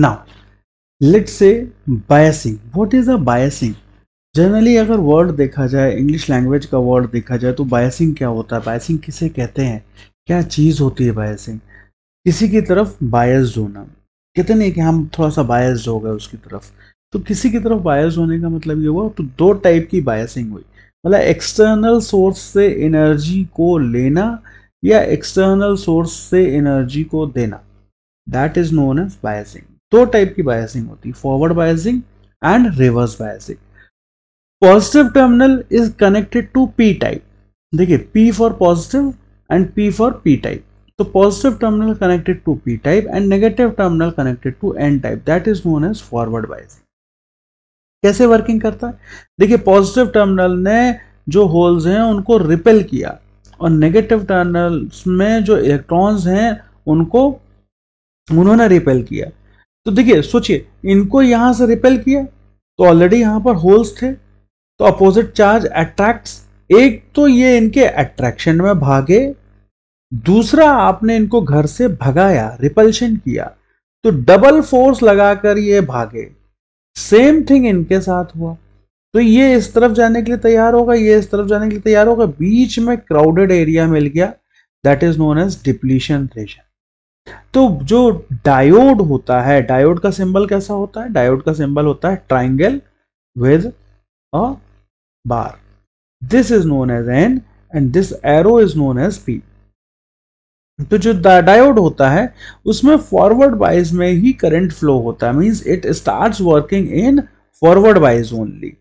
Now let see biasing what is a biasing generally अगर word देखा जाए English language का वर्ड देखा जाए तो बायसिंग क्या होता है बायसिंग किसे कहते हैं क्या चीज़ होती है बायसिंग किसी की तरफ बायस होना कहते नहीं कि हम थोड़ा सा बायस हो गए उसकी तरफ तो किसी की तरफ बायस होने का मतलब ये हुआ तो दो टाइप की बायसिंग हुई मतलब एक्सटर्नल सोर्स से एनर्जी को लेना या एक्सटर्नल सोर्स से एनर्जी को देना that is known as biasing दो टाइप की बायसिंग होती है forward biasing and reverse biasing positive terminal is connected to P type देखिए P for positive and P for P type तो positive terminal connected to P type and negative terminal connected to N type that is known as forward biasing कैसे working करता है देखिए positive terminal ने जो holes हैं उनको repel किया और नेगेटिव टर्मिनल्स में जो इलेक्ट्रॉन्स हैं उनको उन्होंने रिपेल किया तो देखिए सोचिए इनको यहां से रिपेल किया तो ऑलरेडी यहां पर होल्स थे तो अपोजिट चार्ज अट्रैक्ट एक तो ये इनके अट्रैक्शन में भागे दूसरा आपने इनको घर से भगाया रिपल्शन किया तो डबल फोर्स लगाकर ये भागे सेम थिंग इनके साथ हुआ तो ये इस तरफ जाने के लिए तैयार होगा ये इस तरफ जाने के लिए तैयार होगा बीच में क्राउडेड एरिया मिल गया that is known as depletion region तो जो डायोड होता है डायोड का सिंबल कैसा होता है डायोड का सिंबल होता है triangle with a bar this is known as N and this arrow is known as P तो जो डायोड होता है उसमें फॉरवर्ड बाइज में ही करंट फ्लो होता है means it starts working in forward bias only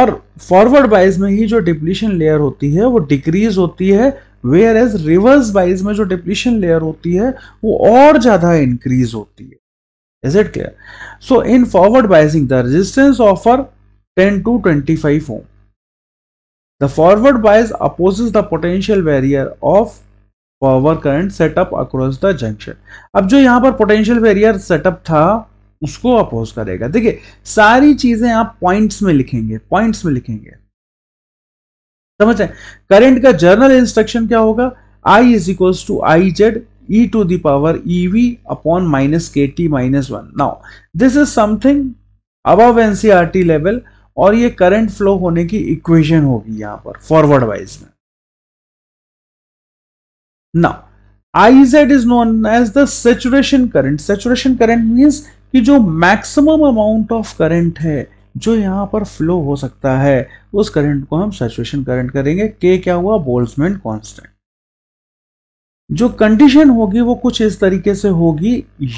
और फॉरवर्ड बाइज में ही जो डिप्लीशन लेयर होती है वो डिक्रीज होती है वेयर एज रिवर्स वाइज में जो डिप्लीशन लेयर होती है वो और ज़्यादा इंक्रीज होती है is it clear so in forward biasing the resistance offer 10 to 25 five ohm the forward opposes opposes the potential barrier of power current setup across the junction अब जो यहां पर पोटेंशियल वेरियर सेटअप था उसको oppose करेगा देखिए सारी चीजें आप पॉइंट्स में लिखेंगे पॉइंट्स में लिखेंगे समझ रहे करेंट का जर्नल इंस्ट्रक्शन क्या होगा I is equals to I Z e E V upon minus K T minus one now this is something something NCR T level और ये करंट फ्लो होने की इक्वेशन होगी यहां पर फॉरवर्ड वाइज में now I Z is known as the saturation current saturation current means कि जो मैक्सिमम अमाउंट ऑफ करंट है जो यहाँ पर फ्लो हो सकता है उस करंट को हम सेचुएशन करंट करेंगे के क्या हुआ बोल्समैन कांस्टेंट जो कंडीशन होगी वो कुछ इस तरीके से होगी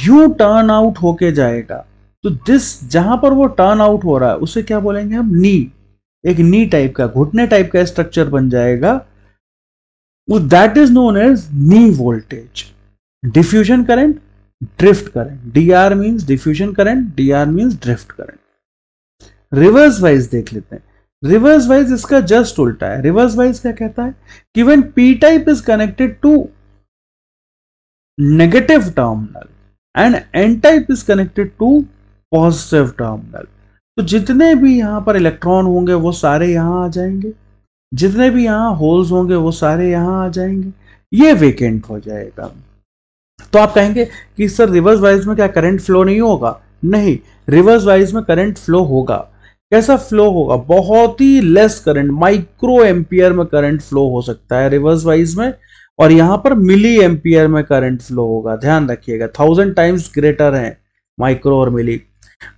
यू टर्न आउट होके जाएगा तो दिस जहां पर वो टर्न आउट हो रहा है उसे क्या बोलेंगे हम नी एक नी टाइप का घुटने टाइप का स्ट्रक्चर बन जाएगा that is known as knee voltage diffusion current drift current D R means diffusion current D R means drift current reverse bias देख लेते हैं रिवर्स वाइज इसका जस्ट उल्टा है रिवर्स वाइज क्या कहता है कि when P type is connected to negative terminal and N type is connected to positive terminal तो जितने भी यहां पर इलेक्ट्रॉन होंगे वो सारे यहां आ जाएंगे जितने भी यहां होल्स होंगे वो सारे यहां आ जाएंगे ये वेकेंट हो जाएगा तो आप कहेंगे कि सर रिवर्स वाइज में क्या करंट फ्लो नहीं होगा नहीं रिवर्स वाइज में करंट फ्लो होगा कैसा फ्लो होगा बहुत ही लेस करंट माइक्रो एम्पियर में करंट फ्लो हो सकता है रिवर्स वाइज में और यहां पर मिली एम्पियर में करंट फ्लो होगा ध्यान रखिएगा थाउजेंड टाइम्स ग्रेटर है माइक्रो और मिली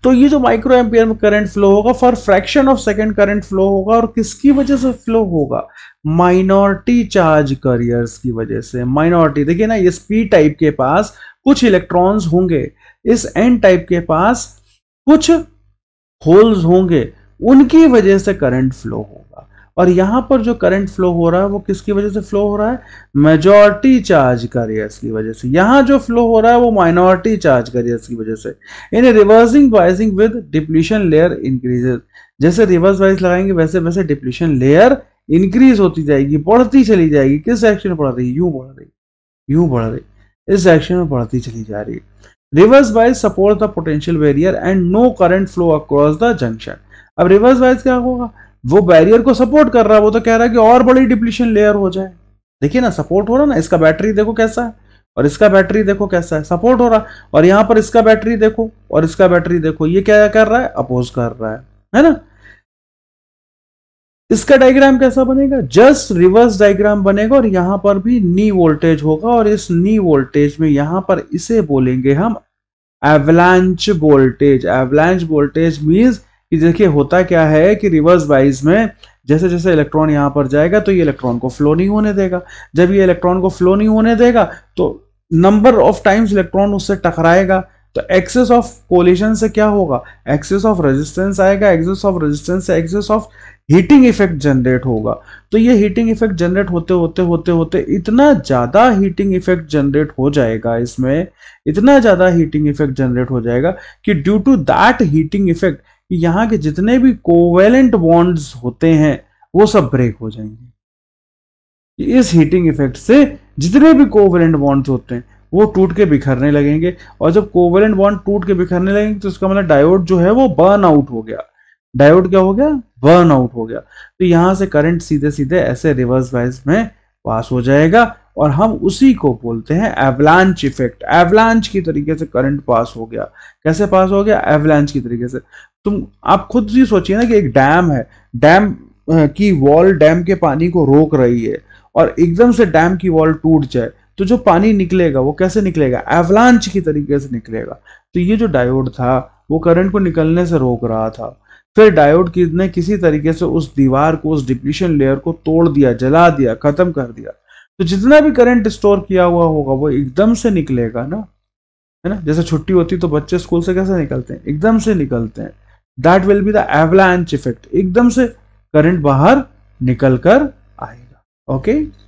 तो ये जो माइक्रो एम्पियर में करंट फ्लो होगा for fraction of second current flow होगा और किसकी वजह से फ्लो होगा माइनॉरिटी चार्ज करियर्स की वजह से माइनॉरिटी देखिए ना इस पी टाइप के पास कुछ इलेक्ट्रॉन्स होंगे इस एन टाइप के पास कुछ होल्स होंगे उनकी वजह से करंट फ्लो होगा और यहां पर जो करंट फ्लो हो रहा है वो किसकी वजह से फ्लो हो रहा है मेजोरिटी चार्ज करियर्स की वजह से यहां जो फ्लो हो रहा है वो माइनॉरिटी चार्ज करियर्स की वजह से in reversing biasing with depletion layer increases जैसे रिवर्स वाइज लगाएंगे वैसे वैसे डिप्लूशन लेयर इंक्रीज होती जाएगी बढ़ती चली जाएगी किस एक्शन में बढ़ रही यू बढ़ रही यू बढ़ रही इस एक्शन में बढ़ती चली जा रही है reverse bias support the potential barrier and no current flow across the junction अब रिवर्स वाइज क्या होगा वो बैरियर को सपोर्ट कर रहा है वो तो कह रहा है कि और बड़ी डिप्लीशन लेयर हो जाए देखिए ना सपोर्ट हो रहा ना इसका बैटरी देखो कैसा है और इसका बैटरी देखो कैसा है सपोर्ट हो रहा और यहां पर इसका बैटरी देखो और इसका बैटरी देखो ये क्या कर रहा है अपोज कर रहा है है ना इसका डायग्राम कैसा बनेगा जस्ट रिवर्स डायग्राम बनेगा और यहां पर भी नी वोल्टेज होगा और इस नी वोल्टेज में यहां पर इसे बोलेंगे हम avalanche voltage avalanche voltage means कि देखिए होता क्या है कि रिवर्स वाइज में जैसे जैसे इलेक्ट्रॉन यहां पर जाएगा तो ये इलेक्ट्रॉन को फ्लो नहीं होने देगा जब ये इलेक्ट्रॉन को फ्लो नहीं होने देगा तो नंबर ऑफ टाइम्स इलेक्ट्रॉन उससे टकराएगा तो एक्सेस ऑफ कोलिशन से क्या होगा एक्सेस ऑफ रेजिस्टेंस आएगा एक्सेस ऑफ रेजिस्टेंस से excess of heating effect generate होगा तो ये हीटिंग इफेक्ट जनरेट होते होते होते होते इतना ज़्यादा हीटिंग इफेक्ट जनरेट हो जाएगा इसमें इतना ज़्यादा हीटिंग इफेक्ट जनरेट हो जाएगा कि due to that heating effect यहाँ के जितने भी कोवेलेंट बॉन्ड्स होते हैं वो सब ब्रेक हो जाएंगे इस हीटिंग इफेक्ट से जितने भी कोवेलेंट बॉन्ड्स होते हैं वो टूट के बिखरने लगेंगे और जब कोवेलेंट बॉन्ड टूट के बिखरने लगेंगे तो उसका मतलब डायोड जो है वो बर्न आउट हो गया डायोड क्या हो गया बर्न आउट हो गया तो यहां से करंट सीधे सीधे ऐसे रिवर्स वाइज में पास हो जाएगा और हम उसी को बोलते हैं एवलांच इफेक्ट एवलांच की तरीके से करंट पास हो गया कैसे पास हो गया एवलांच की तरीके से तुम आप खुद ही सोचिए ना कि एक डैम है डैम की वॉल डैम के पानी को रोक रही है और एकदम से डैम की वॉल टूट जाए तो जो पानी निकलेगा वो कैसे निकलेगा एवलांच की तरीके से निकलेगा तो ये जो डायोड था वो करंट को निकलने से रोक रहा था फिर डायोड की ने किसी तरीके से उस दीवार को उस डिप्लीशन लेयर को तोड़ दिया जला दिया खत्म कर दिया तो जितना भी करंट स्टोर किया हुआ होगा वो एकदम से निकलेगा ना है ना जैसे छुट्टी होती तो बच्चे स्कूल से कैसे निकलते हैं एकदम से निकलते हैं that will be the avalanche effect एकदम से करंट बाहर निकल कर आएगा ओके okay?